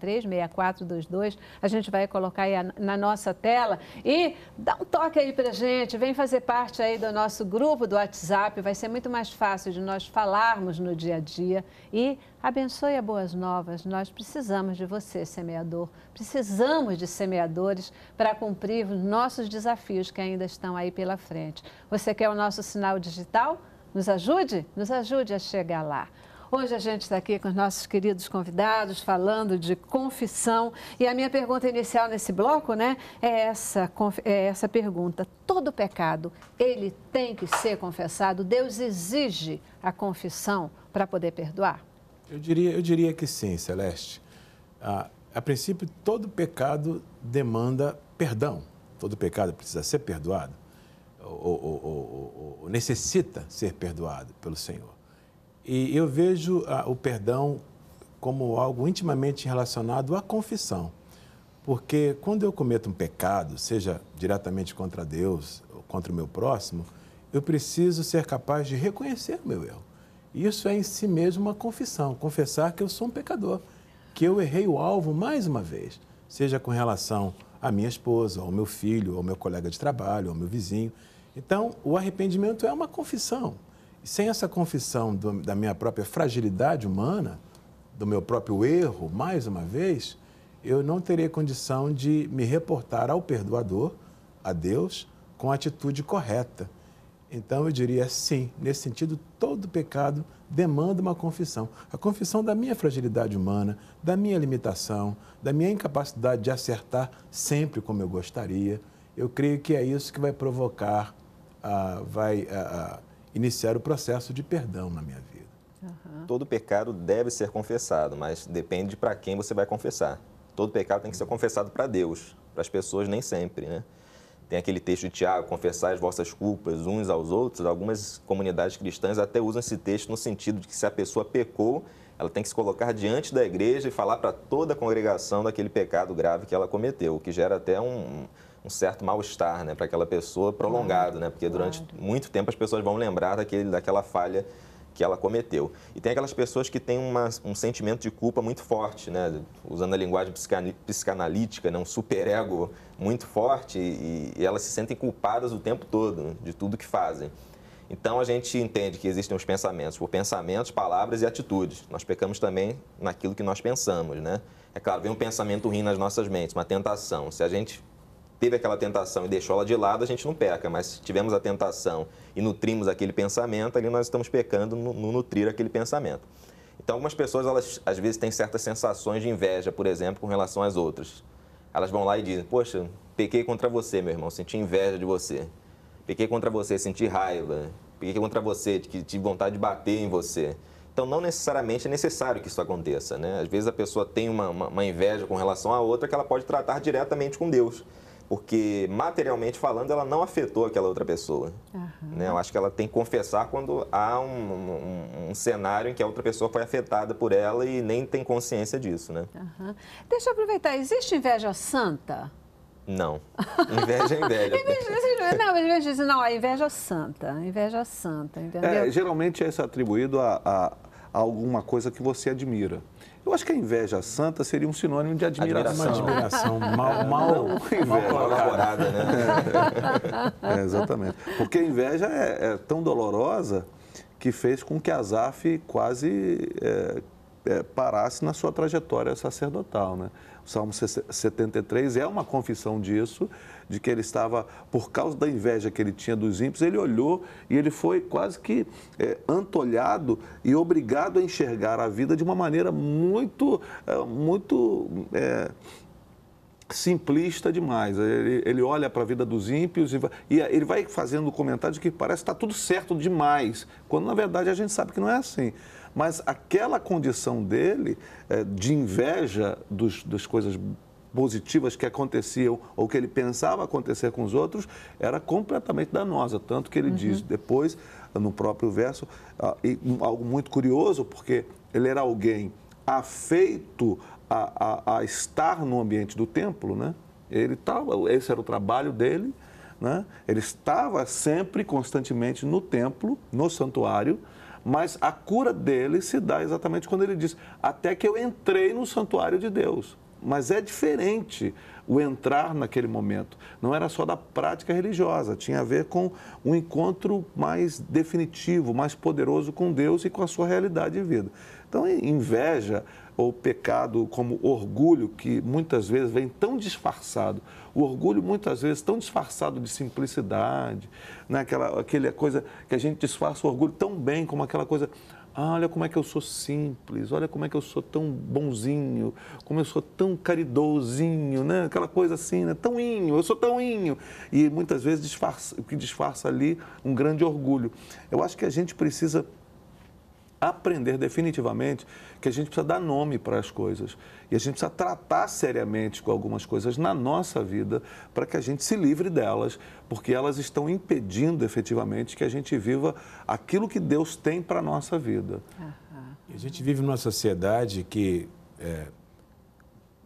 974636422. A gente vai colocar aí na nossa tela e dá um toque aí para gente gente, vem fazer parte aí do nosso grupo do WhatsApp, vai ser muito mais fácil de nós falarmos no dia a dia e abençoe a boas novas. Nós precisamos de você, semeador. Precisamos de semeadores para cumprir os nossos desafios que ainda estão aí pela frente. Você quer o nosso sinal digital? Nos ajude, nos ajude a chegar lá. Hoje a gente está aqui com os nossos queridos convidados falando de confissão. E a minha pergunta inicial nesse bloco, né, é essa, é essa pergunta. Todo pecado, ele tem que ser confessado? Deus exige a confissão para poder perdoar? Eu diria, eu diria que sim, Celeste. a princípio, todo pecado demanda perdão. Todo pecado precisa ser perdoado ou, ou, ou, ou necessita ser perdoado pelo Senhor. E eu vejo ah, o perdão como algo intimamente relacionado à confissão. Porque quando eu cometo um pecado, seja diretamente contra Deus ou contra o meu próximo, eu preciso ser capaz de reconhecer o meu erro. Isso é em si mesmo uma confissão, confessar que eu sou um pecador, que eu errei o alvo mais uma vez, seja com relação à minha esposa, ao meu filho, ao meu colega de trabalho, ao meu vizinho. Então, o arrependimento é uma confissão, sem essa confissão do, da minha própria fragilidade humana, do meu próprio erro, mais uma vez, eu não teria condição de me reportar ao perdoador, a Deus, com a atitude correta. Então eu diria sim, nesse sentido, todo pecado demanda uma confissão. A confissão da minha fragilidade humana, da minha limitação, da minha incapacidade de acertar sempre como eu gostaria. Eu creio que é isso que vai provocar, ah, vai ah, ah, iniciar o processo de perdão na minha vida. Uhum. Todo pecado deve ser confessado, mas depende de para quem você vai confessar. Todo pecado tem que ser confessado para Deus, para as pessoas nem sempre, né? Tem aquele texto de Tiago, confessar as vossas culpas uns aos outros. Algumas comunidades cristãs até usam esse texto no sentido de que se a pessoa pecou, ela tem que se colocar diante da igreja e falar para toda a congregação daquele pecado grave que ela cometeu, o que gera até um, um certo mal-estar né, para aquela pessoa prolongado, né? Porque durante muito tempo as pessoas vão lembrar daquele, daquela falha que ela cometeu. E tem aquelas pessoas que têm uma, um sentimento de culpa muito forte, né? usando a linguagem psicanalítica, né? um superego muito forte, e, e, elas se sentem culpadas o tempo todo de tudo que fazem. Então a gente entende que existem os pensamentos por pensamentos, palavras e atitudes. Nós pecamos também naquilo que nós pensamos. Né? É claro, vem um pensamento ruim nas nossas mentes, uma tentação. Se a gente teve aquela tentação e deixou ela de lado, a gente não peca. Mas se tivemos a tentação e nutrimos aquele pensamento, ali nós estamos pecando no, no nutrir aquele pensamento. Então, algumas pessoas, elas às vezes têm certas sensações de inveja, por exemplo, com relação às outras. Elas vão lá e dizem: Poxa, pequei contra você, meu irmão, senti inveja de você. Pequei contra você, senti raiva. Pequei contra você, tive vontade de bater em você. Então, não necessariamente é necessário que isso aconteça. Né? Às vezes a pessoa tem uma, uma, uma inveja com relação a outra que ela pode tratar diretamente com Deus porque materialmente falando ela não afetou aquela outra pessoa. Uhum. Né? Eu acho que ela tem que confessar quando há um, um, um, cenário em que a outra pessoa foi afetada por ela e nem tem consciência disso, né? Uhum. Deixa eu aproveitar, existe inveja santa? Não, inveja é inveja. <laughs> <laughs> não, inveja não, a inveja santa, inveja santa, é, entendeu? É, geralmente é isso é atribuído a, a, a alguma coisa que você admira. Eu acho que a inveja santa seria um sinônimo de admiração. Admiração, admiração mal, é, mal, inveja. mal colaborada, né? <laughs> É, exatamente. Porque a inveja é, é, tão dolorosa que fez com que Azaf quase é, é, parasse na sua trajetória sacerdotal, né? O Salmo 73 é uma confissão disso, de que ele estava, por causa da inveja que ele tinha dos ímpios, ele olhou e ele foi quase que é, antolhado e obrigado a enxergar a vida de uma maneira muito, é, muito é, simplista demais. Ele, ele olha para a vida dos ímpios e, vai, e ele vai fazendo comentários que parece que está tudo certo demais, quando na verdade a gente sabe que não é assim mas aquela condição dele é, de inveja dos, das coisas positivas que aconteciam ou que ele pensava acontecer com os outros era completamente danosa. Tanto que ele uhum. diz depois, no próprio verso, ah, algo muito curioso, porque ele era alguém afeito a, a, a estar no ambiente do templo, né? Ele estava, esse era o trabalho dele, né? Ele estava sempre, constantemente no templo, no santuário, mas a cura dele se dá exatamente quando ele diz: Até que eu entrei no santuário de Deus mas é diferente o entrar naquele momento. Não era só da prática religiosa, tinha a ver com um encontro mais definitivo, mais poderoso com Deus e com a sua realidade de vida. Então, inveja ou pecado como orgulho, que muitas vezes vem tão disfarçado, o orgulho muitas vezes tão disfarçado de simplicidade, né? aquela, aquela coisa que a gente disfarça o orgulho tão bem como aquela coisa ah, olha como é que eu sou simples, olha como é que eu sou tão bonzinho, como eu sou tão caridosinho, né? Aquela coisa assim, né? Tãoinho, eu sou tãoinho. E muitas vezes disfarça, o que disfarça ali um grande orgulho. Eu acho que a gente precisa aprender definitivamente que a gente precisa dar nome para as coisas e a gente precisa tratar seriamente com algumas coisas na nossa vida para que a gente se livre delas, porque elas estão impedindo efetivamente que a gente viva aquilo que Deus tem para a nossa vida. A gente vive numa sociedade que, é,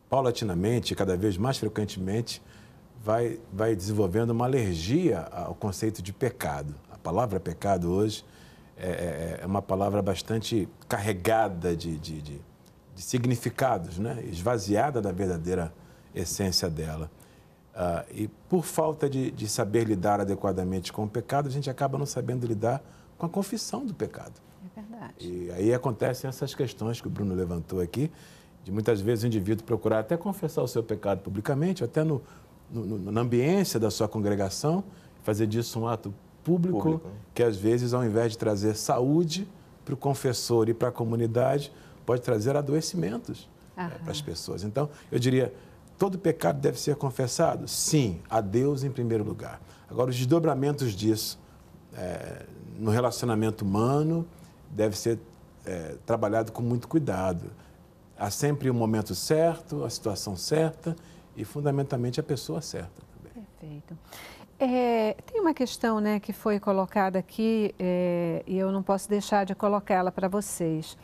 paulatinamente, cada vez mais frequentemente, vai, vai desenvolvendo uma alergia ao conceito de pecado. A palavra pecado hoje é, é, é uma palavra bastante carregada de, de, de, de, significados, né? esvaziada da verdadeira essência dela. Ah, e por falta de, de saber lidar adequadamente com o pecado, a gente acaba não sabendo lidar com a confissão do pecado. É verdade. E aí acontecem essas questões que o Bruno levantou aqui, de muitas vezes o indivíduo procurar até confessar o seu pecado publicamente, até no, no, no na ambiência da sua congregação, fazer disso um ato público, público, que às vezes, ao invés de trazer saúde para o confessor e para a comunidade, pode trazer adoecimentos é, para as pessoas. Então, eu diria, todo pecado deve ser confessado? Sim, a Deus em primeiro lugar. Agora, os desdobramentos disso é, no relacionamento humano deve ser é, trabalhado com muito cuidado. Há sempre o um momento certo, a situação certa e, fundamentalmente, a pessoa certa. Também. Perfeito. É, tem uma questão né, que foi colocada aqui é, e eu não posso deixar de colocá-la para vocês.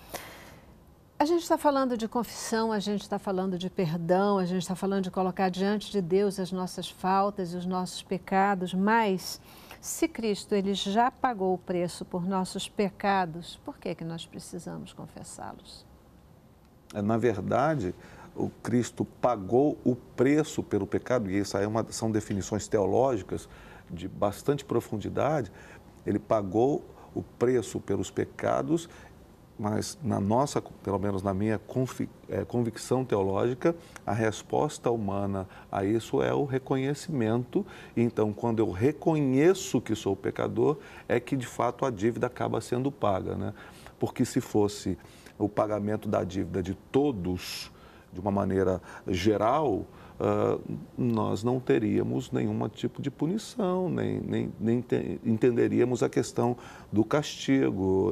A gente está falando de confissão, a gente está falando de perdão, a gente está falando de colocar diante de Deus as nossas faltas e os nossos pecados, mas se Cristo ele já pagou o preço por nossos pecados, por que, que nós precisamos confessá-los? É, na verdade, o Cristo pagou o preço pelo pecado, e isso aí é uma, são definições teológicas de bastante profundidade, ele pagou o preço pelos pecados, mas na nossa, pelo menos na minha eh, convicção teológica, a resposta humana a isso é o reconhecimento. Então, quando eu reconheço que sou pecador, é que de fato a dívida acaba sendo paga, né? Porque se fosse o pagamento da dívida de todos, de uma maneira geral, uh, nós não teríamos nenhum tipo de punição, nem, nem, nem te, entenderíamos a questão do castigo,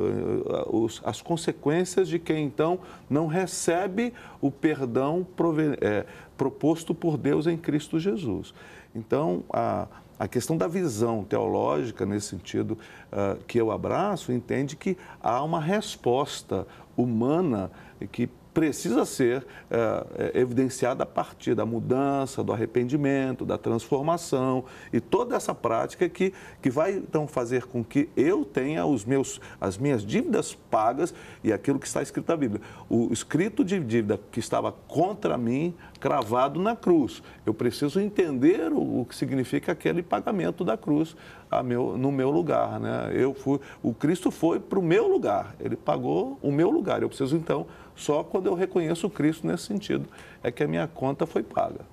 uh, os, as consequências de quem então não recebe o perdão prove, é, eh, proposto por Deus em Cristo Jesus. Então, a, a questão da visão teológica, nesse sentido uh, que eu abraço, entende que há uma resposta humana que precisa ser é, evidenciada a partir da mudança, do arrependimento, da transformação e toda essa prática que, que vai então fazer com que eu tenha os meus, as minhas dívidas pagas e aquilo que está escrito na Bíblia. O escrito de dívida que estava contra mim, cravado na cruz. Eu preciso entender o, o que significa aquele pagamento da cruz meu, no meu lugar. Né? Eu fui, o Cristo foi para o meu lugar, ele pagou o meu lugar. Eu preciso então só quando eu reconheço Cristo nesse sentido é que a minha conta foi paga.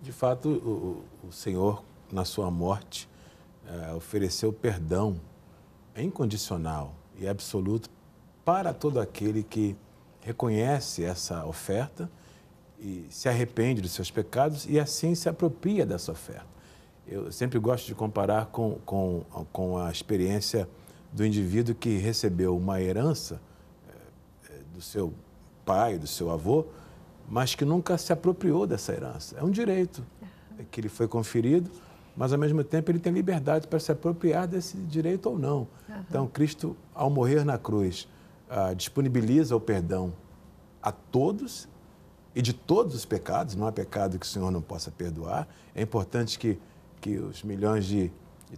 De fato, o, o Senhor, na sua morte, é, ofereceu perdão incondicional e absoluto para todo aquele que reconhece essa oferta e se arrepende dos seus pecados e assim se apropria dessa oferta. Eu sempre gosto de comparar com, com, com a experiência do indivíduo que recebeu uma herança do seu pai, do seu avô, mas que nunca se apropriou dessa herança. É um direito que ele foi conferido, mas ao mesmo tempo ele tem liberdade para se apropriar desse direito ou não. Uhum. Então, Cristo, ao morrer na cruz, ah, disponibiliza o perdão a todos e de todos os pecados, não há pecado que o Senhor não possa perdoar. É importante que, que os milhões de,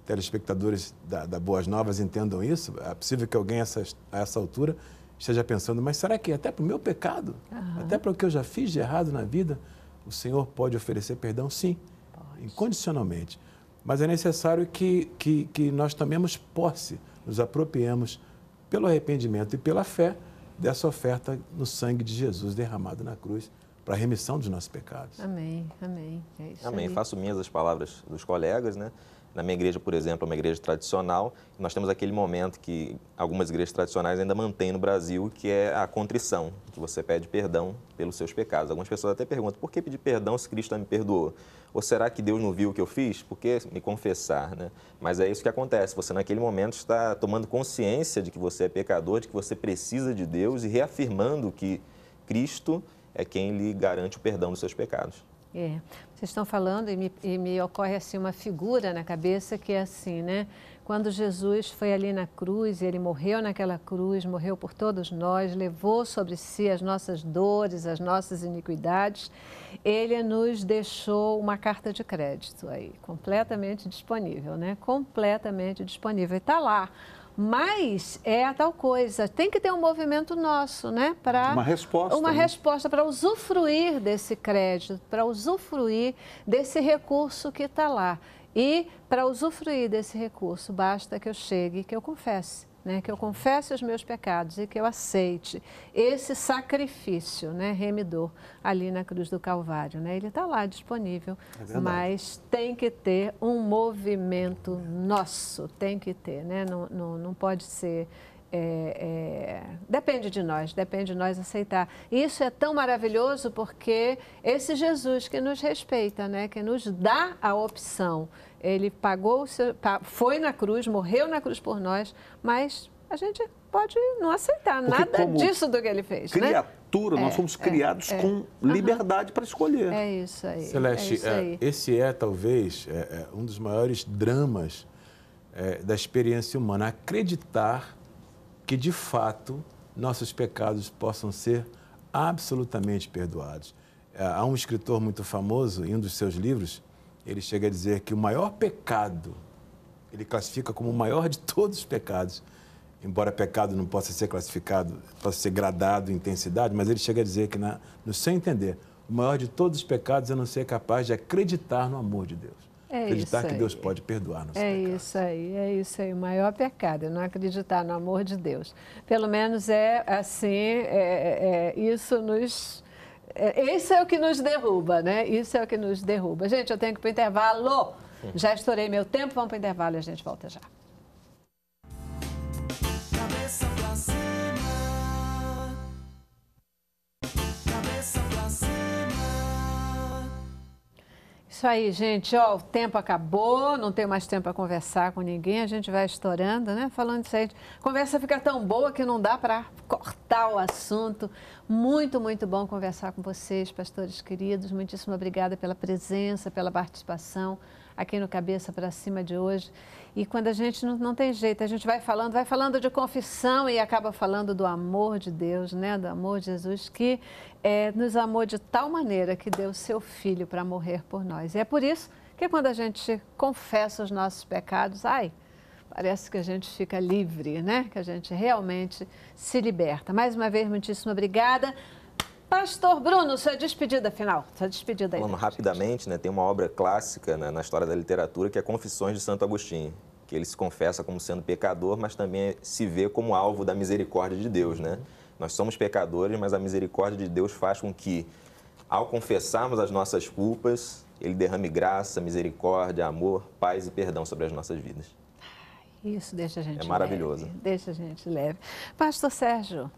telespectadores da, da Boas Novas entendam isso. É possível que alguém a essa, a essa altura esteja pensando, mas será que até para o meu pecado, uhum. até para o que eu já fiz de errado na vida, o Senhor pode oferecer perdão? Sim, pode. incondicionalmente. Mas é necessário que, que, que nós tomemos posse, nos apropriemos pelo arrependimento e pela fé dessa oferta no sangue de Jesus derramado na cruz para a remissão dos nossos pecados. Amém, amém. É isso amém. Aí. Faço minhas as palavras dos colegas, né? Na minha igreja, por exemplo, é uma igreja tradicional, nós temos aquele momento que algumas igrejas tradicionais ainda mantêm no Brasil, que é a contrição, que você pede perdão pelos seus pecados. Algumas pessoas até perguntam, por que pedir perdão se Cristo me perdoou? Ou será que Deus não viu o que eu fiz? Por que me confessar, né? Mas é isso que acontece, você naquele momento está tomando consciência de que você é pecador, de que você precisa de Deus e reafirmando que Cristo é quem lhe garante o perdão dos seus pecados. É. Vocês estão falando e me, e me, ocorre assim uma figura na cabeça que é assim, né? Quando Jesus foi ali na cruz, ele morreu naquela cruz, morreu por todos nós, levou sobre si as nossas dores, as nossas iniquidades, ele nos deixou uma carta de crédito aí, completamente disponível, né? Completamente disponível. E está lá mas é a tal coisa, tem que ter um movimento nosso, né? Pra, uma resposta. Uma né? resposta para usufruir desse crédito, para usufruir desse recurso que está lá. E para usufruir desse recurso, basta que eu chegue e que eu confesse né, que eu confesse os meus pecados e que eu aceite esse sacrifício né, remidor ali na cruz do Calvário. Né? Ele está lá disponível, é mas tem que ter um movimento nosso, tem que ter, né? não, não, não pode ser. É, é, depende de nós, depende de nós aceitar. E isso é tão maravilhoso porque esse Jesus que nos respeita, né, que nos dá a opção ele pagou, foi na cruz, morreu na cruz por nós, mas a gente pode não aceitar Porque nada disso do que ele fez. Né? Criatura, né? nós é, somos é, criados é, com liberdade para escolher. É isso aí. Celeste, é isso é, aí. esse é talvez um dos maiores dramas da experiência humana. Acreditar que, de fato, nossos pecados possam ser absolutamente perdoados. Há um escritor muito famoso, em um dos seus livros, ele chega a dizer que o maior pecado, ele classifica como o maior de todos os pecados, embora pecado não possa ser classificado, possa ser gradado em intensidade, mas ele chega a dizer que, na, no seu entender, o maior de todos os pecados é não ser capaz de acreditar no amor de Deus. É acreditar que Deus pode perdoar nossos é pecados. É isso aí, é isso aí. O maior pecado é não acreditar no amor de Deus. Pelo menos é assim, é, é, é isso nos isso é, é o que nos derruba, né? Isso é o que nos derruba. Gente, eu tenho que ir para o intervalo. Já estourei meu tempo, vamos para o intervalo e a gente volta já. Isso aí, gente. Ó, o tempo acabou, não tem mais tempo para conversar com ninguém. A gente vai estourando, né? Falando isso aí, a conversa fica tão boa que não dá para cortar o assunto. Muito, muito bom conversar com vocês, pastores queridos. Muitíssimo obrigada pela presença, pela participação aqui no Cabeça para Cima de hoje. E quando a gente não, não tem jeito, a gente vai falando, vai falando de confissão e acaba falando do amor de Deus, né? Do amor de Jesus que é, nos amou de tal maneira que deu seu filho para morrer por nós. E é por isso que quando a gente confessa os nossos pecados, ai, parece que a gente fica livre, né? Que a gente realmente se liberta. Mais uma vez, muitíssimo obrigada. Pastor Bruno, sua despedida final, sua despedida aí. Vamos rapidamente, né? Tem uma obra clássica né, na história da literatura que é Confissões de Santo Agostinho, que ele se confessa como sendo pecador, mas também se vê como alvo da misericórdia de Deus, né? Nós somos pecadores, mas a misericórdia de Deus faz com que, ao confessarmos as nossas culpas, ele derrame graça, misericórdia, amor, paz e perdão sobre as nossas vidas. Isso deixa a gente leve. É maravilhoso. Leve, deixa a gente leve. Pastor Sérgio,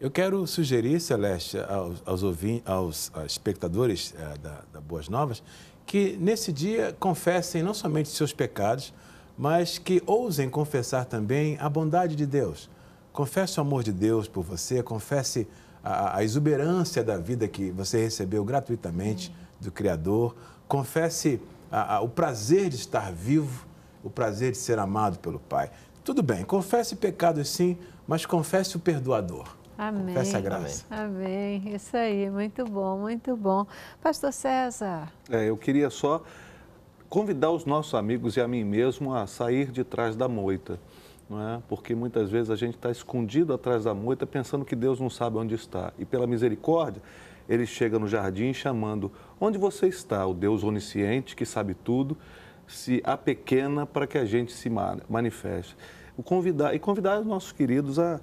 eu quero sugerir, Celeste, aos, aos, ouvintes, aos, aos espectadores é, da, da Boas Novas, que nesse dia confessem não somente seus pecados, mas que ousem confessar também a bondade de Deus. Confesse o amor de Deus por você, confesse a, a exuberância da vida que você recebeu gratuitamente do Criador, confesse a, a, o prazer de estar vivo, o prazer de ser amado pelo Pai. Tudo bem, confesse pecados sim, mas confesse o perdoador. Amém. Peça graça. Amém. Isso aí, muito bom, muito bom. Pastor César. É, eu queria só convidar os nossos amigos e a mim mesmo a sair de trás da moita. Não é? Porque muitas vezes a gente está escondido atrás da moita pensando que Deus não sabe onde está. E pela misericórdia, ele chega no jardim chamando: Onde você está, o Deus onisciente que sabe tudo, se a pequena para que a gente se manifeste. O convidar, e convidar os nossos queridos a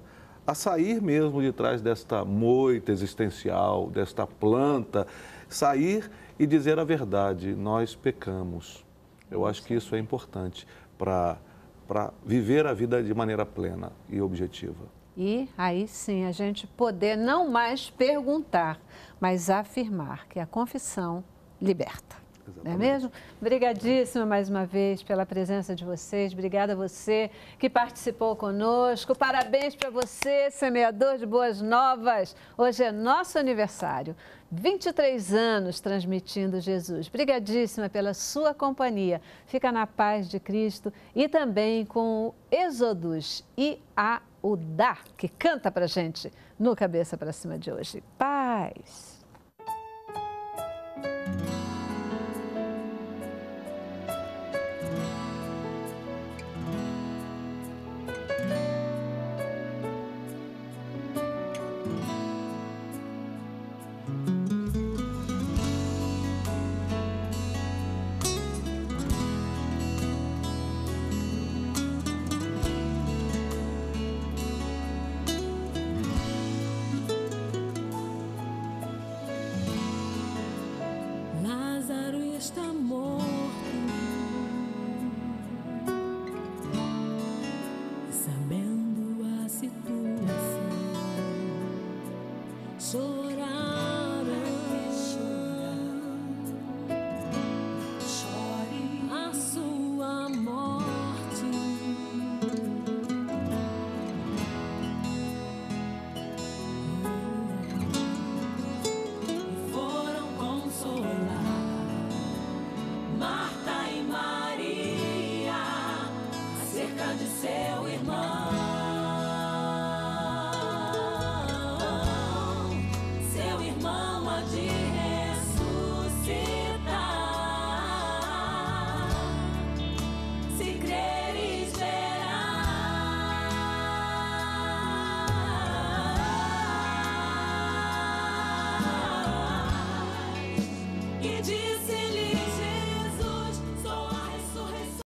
a sair mesmo de trás desta moita existencial, desta planta, sair e dizer a verdade: nós pecamos. Eu acho que isso é importante para viver a vida de maneira plena e objetiva. E aí sim a gente poder não mais perguntar, mas afirmar que a confissão liberta. Exatamente. Não é mesmo? Obrigadíssima mais uma vez pela presença de vocês. Obrigada a você que participou conosco. Parabéns para você, semeador de boas novas. Hoje é nosso aniversário. 23 anos transmitindo Jesus. Obrigadíssima pela sua companhia. Fica na paz de Cristo e também com o Exodus e a Udá, que canta para gente no Cabeça para Cima de hoje. Paz!